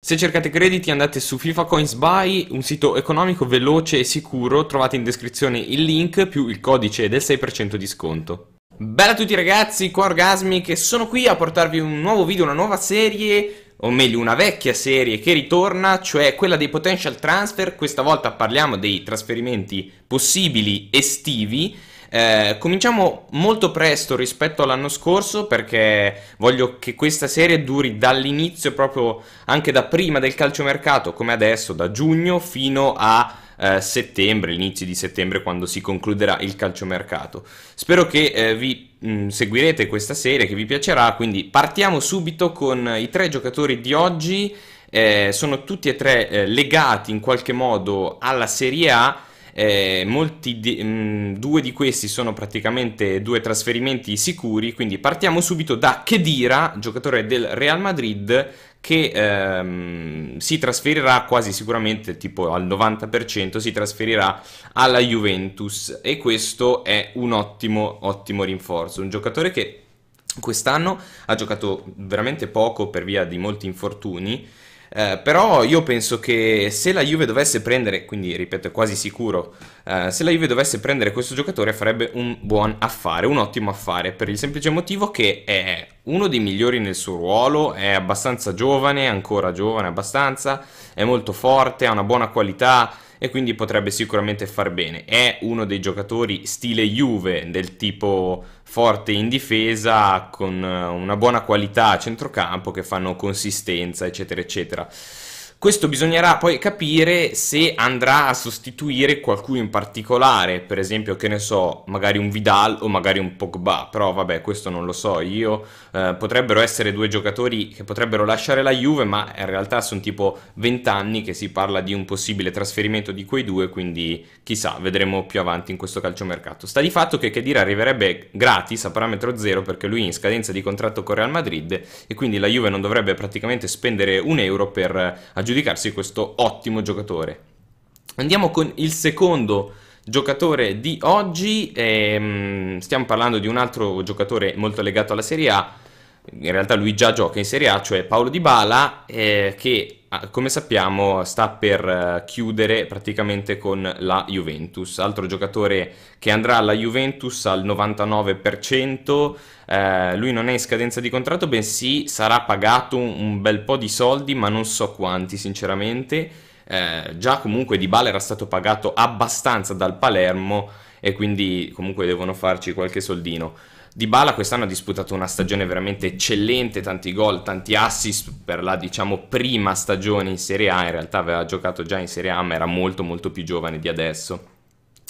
Se cercate crediti andate su FIFA Coins Buy, un sito economico, veloce e sicuro, trovate in descrizione il link più il codice del 6% di sconto. Bella a tutti ragazzi, qua Orgasmi che sono qui a portarvi un nuovo video, una nuova serie, o meglio una vecchia serie che ritorna, cioè quella dei potential transfer, questa volta parliamo dei trasferimenti possibili estivi eh, cominciamo molto presto rispetto all'anno scorso perché voglio che questa serie duri dall'inizio proprio anche da prima del calciomercato come adesso da giugno fino a eh, settembre, inizio di settembre quando si concluderà il calciomercato. Spero che eh, vi mh, mm, seguirete questa serie, che vi piacerà, quindi partiamo subito con i tre giocatori di oggi, eh, sono tutti e tre eh, legati in qualche modo alla Serie A eh, molti di, mh, mm, due di questi sono praticamente due trasferimenti sicuri, quindi partiamo subito da Kedira, giocatore del Real Madrid, che ehm, si trasferirà quasi sicuramente, tipo al 90%, si trasferirà alla Juventus e questo è un ottimo, ottimo rinforzo. Un giocatore che quest'anno ha giocato veramente poco per via di molti infortuni eh, però io penso che se la Juve dovesse prendere, quindi ripeto, è quasi sicuro, eh, se la Juve dovesse prendere questo giocatore farebbe un buon affare, un ottimo affare, per il semplice motivo che è uno dei migliori nel suo ruolo, è abbastanza giovane, ancora giovane abbastanza, è molto forte, ha una buona qualità e quindi potrebbe sicuramente far bene. È uno dei giocatori stile Juve, del tipo forte in difesa, con una buona qualità a centrocampo che fanno consistenza, eccetera, eccetera. Questo bisognerà poi capire se andrà a sostituire qualcuno in particolare, per esempio, che ne so, magari un Vidal o magari un Pogba, però vabbè, questo non lo so io. Eh, potrebbero essere due giocatori che potrebbero lasciare la Juve, ma in realtà sono tipo 20 anni che si parla di un possibile trasferimento di quei due, quindi chissà, vedremo più avanti in questo calciomercato. Sta di fatto che Kedira arriverebbe gratis a parametro zero perché lui è in scadenza di contratto con Real Madrid e quindi la Juve non dovrebbe praticamente spendere un euro per aggiungere aggiudicarsi questo ottimo giocatore. Andiamo con il secondo giocatore di oggi, ehm, stiamo parlando di un altro giocatore molto legato alla Serie A, in realtà lui già gioca in Serie A, cioè Paolo Di Bala, eh, che ah, come sappiamo sta per eh, chiudere praticamente con la Juventus, altro giocatore che andrà alla Juventus al 99%, eh, lui non è in scadenza di contratto, bensì sarà pagato un bel po' di soldi, ma non so quanti sinceramente, eh, già comunque Di Bala era stato pagato abbastanza dal Palermo e quindi comunque devono farci qualche soldino. Di Bala quest'anno ha disputato una stagione veramente eccellente, tanti gol, tanti assist per la diciamo prima stagione in Serie A, in realtà aveva giocato già in Serie A ma era molto molto più giovane di adesso.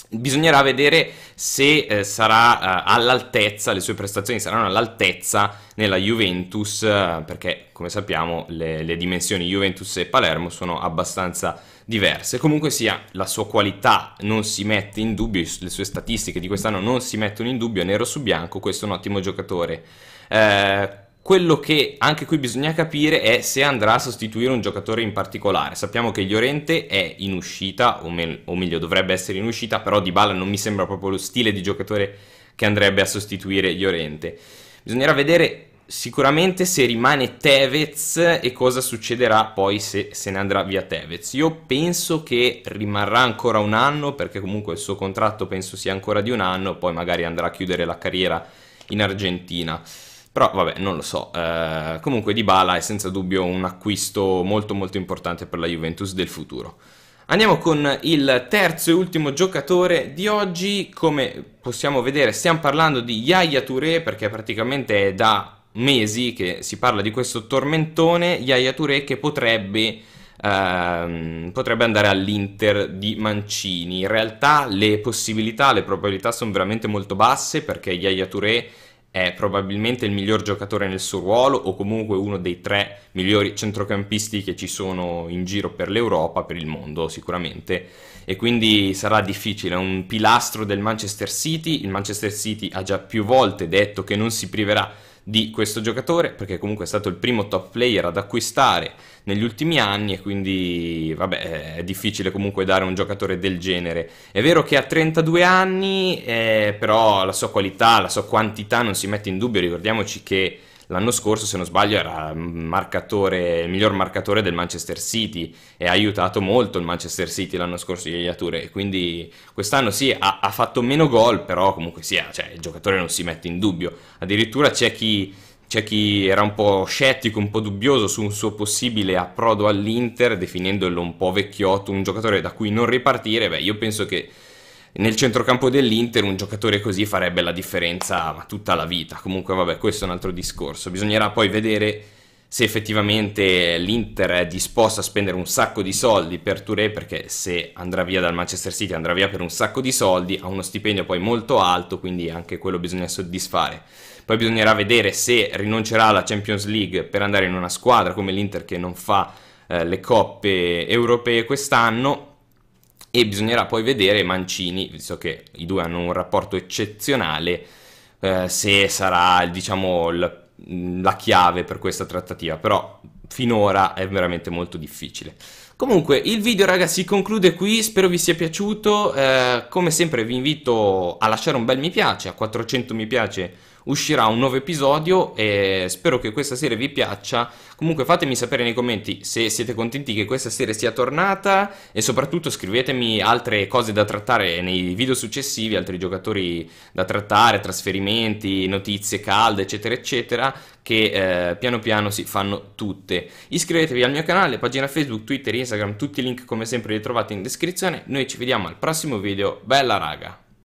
Bisognerà vedere se eh, sarà eh, all'altezza, le sue prestazioni saranno all'altezza nella Juventus, eh, perché come sappiamo le, le dimensioni Juventus e Palermo sono abbastanza diverse. Comunque sia, la sua qualità non si mette in dubbio, le sue statistiche di quest'anno non si mettono in dubbio, nero su bianco, questo è un ottimo giocatore. Eh, quello che anche qui bisogna capire è se andrà a sostituire un giocatore in particolare. Sappiamo che Llorente è in uscita, o, me- o meglio dovrebbe essere in uscita, però Di Bala non mi sembra proprio lo stile di giocatore che andrebbe a sostituire Llorente. Bisognerà vedere sicuramente se rimane Tevez e cosa succederà poi se se ne andrà via Tevez. Io penso che rimarrà ancora un anno perché comunque il suo contratto penso sia ancora di un anno, poi magari andrà a chiudere la carriera in Argentina. Però vabbè, non lo so. Uh, comunque Dybala è senza dubbio un acquisto molto molto importante per la Juventus del futuro. Andiamo con il terzo e ultimo giocatore di oggi, come possiamo vedere stiamo parlando di Yaya Touré perché praticamente è da mesi che si parla di questo tormentone, Yaya Touré che potrebbe, ehm, potrebbe andare all'Inter di Mancini. In realtà le possibilità, le probabilità sono veramente molto basse perché Yaya Touré è probabilmente il miglior giocatore nel suo ruolo o comunque uno dei tre migliori centrocampisti che ci sono in giro per l'Europa, per il mondo sicuramente e quindi sarà difficile, è un pilastro del Manchester City, il Manchester City ha già più volte detto che non si priverà di questo giocatore perché comunque è stato il primo top player ad acquistare negli ultimi anni e quindi vabbè è difficile comunque dare un giocatore del genere è vero che ha 32 anni eh, però la sua qualità la sua quantità non si mette in dubbio ricordiamoci che l'anno scorso se non sbaglio era marcatore, il miglior marcatore del Manchester City e ha aiutato molto il Manchester City l'anno scorso di Touré, quindi quest'anno sì ha, ha fatto meno gol, però comunque sia, cioè, il giocatore non si mette in dubbio, addirittura c'è chi c'è chi era un po' scettico, un po' dubbioso su un suo possibile approdo all'Inter, definendolo un po' vecchiotto, un giocatore da cui non ripartire, beh, io penso che nel centrocampo dell'Inter un giocatore così farebbe la differenza ma tutta la vita. Comunque vabbè, questo è un altro discorso. Bisognerà poi vedere se effettivamente l'Inter è disposto a spendere un sacco di soldi per Touré, perché se andrà via dal Manchester City andrà via per un sacco di soldi, ha uno stipendio poi molto alto, quindi anche quello bisogna soddisfare. Poi bisognerà vedere se rinuncerà alla Champions League per andare in una squadra come l'Inter che non fa eh, le coppe europee quest'anno e bisognerà poi vedere Mancini, visto che i due hanno un rapporto eccezionale, eh, se sarà diciamo, l- mm, la chiave per questa trattativa, però finora è veramente molto difficile. Comunque il video ragazzi si conclude qui, spero vi sia piaciuto, eh, come sempre vi invito a lasciare un bel mi piace, a 400 mi piace uscirà un nuovo episodio e spero che questa serie vi piaccia. Comunque fatemi sapere nei commenti se siete contenti che questa serie sia tornata e soprattutto scrivetemi altre cose da trattare nei video successivi, altri giocatori da trattare, trasferimenti, notizie calde, eccetera, eccetera, che eh, piano piano si fanno tutte. Iscrivetevi al mio canale, pagina Facebook, Twitter, Instagram, tutti i link come sempre li trovate in descrizione. Noi ci vediamo al prossimo video. Bella raga!